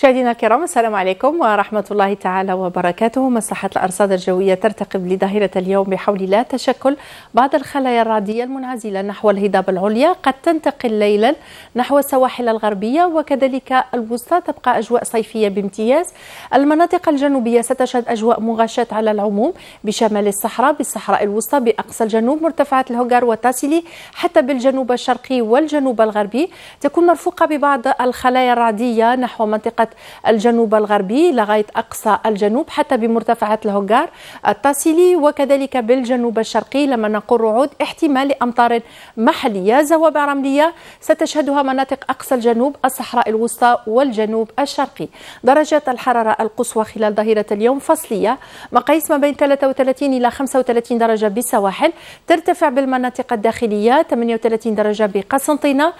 مشاهدينا الكرام السلام عليكم ورحمة الله تعالى وبركاته مساحة الأرصاد الجوية ترتقب لظاهرة اليوم بحول لا تشكل بعض الخلايا الرعدية المنعزلة نحو الهضاب العليا قد تنتقل ليلا نحو السواحل الغربية وكذلك الوسطى تبقى أجواء صيفية بامتياز المناطق الجنوبية ستشهد أجواء مغشاة على العموم بشمال الصحراء بالصحراء الوسطى بأقصى الجنوب مرتفعات الهوغار وتاسيلي حتى بالجنوب الشرقي والجنوب الغربي تكون مرفوقة ببعض الخلايا الرعدية نحو منطقة الجنوب الغربي لغاية أقصى الجنوب حتى بمرتفعات الهوغار التاسيلي وكذلك بالجنوب الشرقي لما نقول رعود احتمال لأمطار محلية زوابع رملية ستشهدها مناطق أقصى الجنوب الصحراء الوسطى والجنوب الشرقي درجات الحرارة القصوى خلال ظهيرة اليوم فصلية مقاييس ما بين 33 إلى 35 درجة بالسواحل ترتفع بالمناطق الداخلية 38 درجة بقسنطينة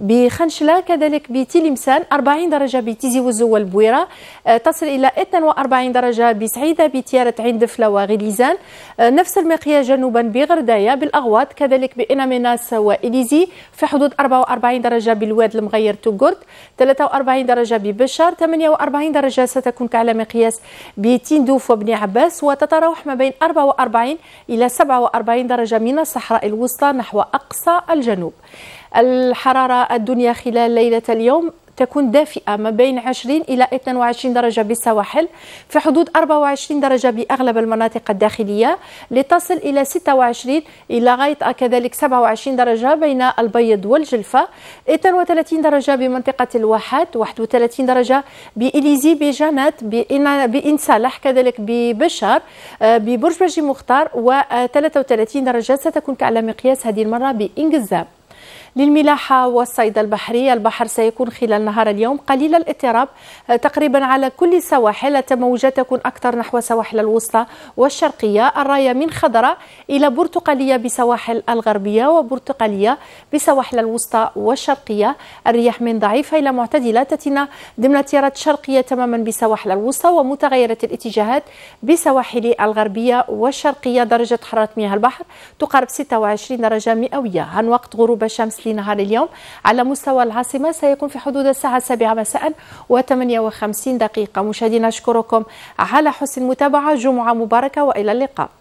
بخنشلة كذلك بتلمسان 40 درجة بتيزي الوزو والبويرة آه، تصل إلى 42 درجة بسعيدة بتيارة عين دفلة وغليزان آه، نفس المقياس جنوبا بغرداية بالأغواط كذلك بإناميناس وإليزي في حدود 44 درجة بالواد المغير توغورد 43 درجة ببشار 48 درجة ستكون كعلى مقياس بتندوف وبني عباس وتتراوح ما بين 44 إلى 47 درجة من الصحراء الوسطى نحو أقصى الجنوب الحرارة الدنيا خلال ليلة اليوم تكون دافئة ما بين 20 إلى 22 درجة بالسواحل في حدود 24 درجة بأغلب المناطق الداخلية لتصل إلى 26 إلى غاية كذلك 27 درجة بين البيض والجلفة 32 درجة بمنطقة الواحات 31 درجة بإليزي بجنات بإن صالح كذلك ببشر آه، ببرج بجي مختار و 33 درجة ستكون على مقياس هذه المرة بإنجزام للملاحة والصيد البحري البحر سيكون خلال نهار اليوم قليل الاضطراب آه، تقريبا على كل السواحل التموجات تكون أكثر نحو سواحل الوسطى والشرقية الراية من خضراء إلى برتقالية بسواحل الغربية وبرتقالية بسواحل الوسطى والشرقية الرياح من ضعيفة إلى معتدلة تتنا ضمن تيارات شرقية تماما بسواحل الوسطى ومتغيرة الاتجاهات بسواحل الغربية والشرقية درجة حرارة مياه البحر تقارب 26 درجة مئوية عن وقت غروب الشمس في نهار اليوم على مستوى العاصمة سيكون في حدود الساعة السابعة مساء و58 دقيقة مشاهدينا أشكركم على حسن المتابعة جمعة مباركة وإلى اللقاء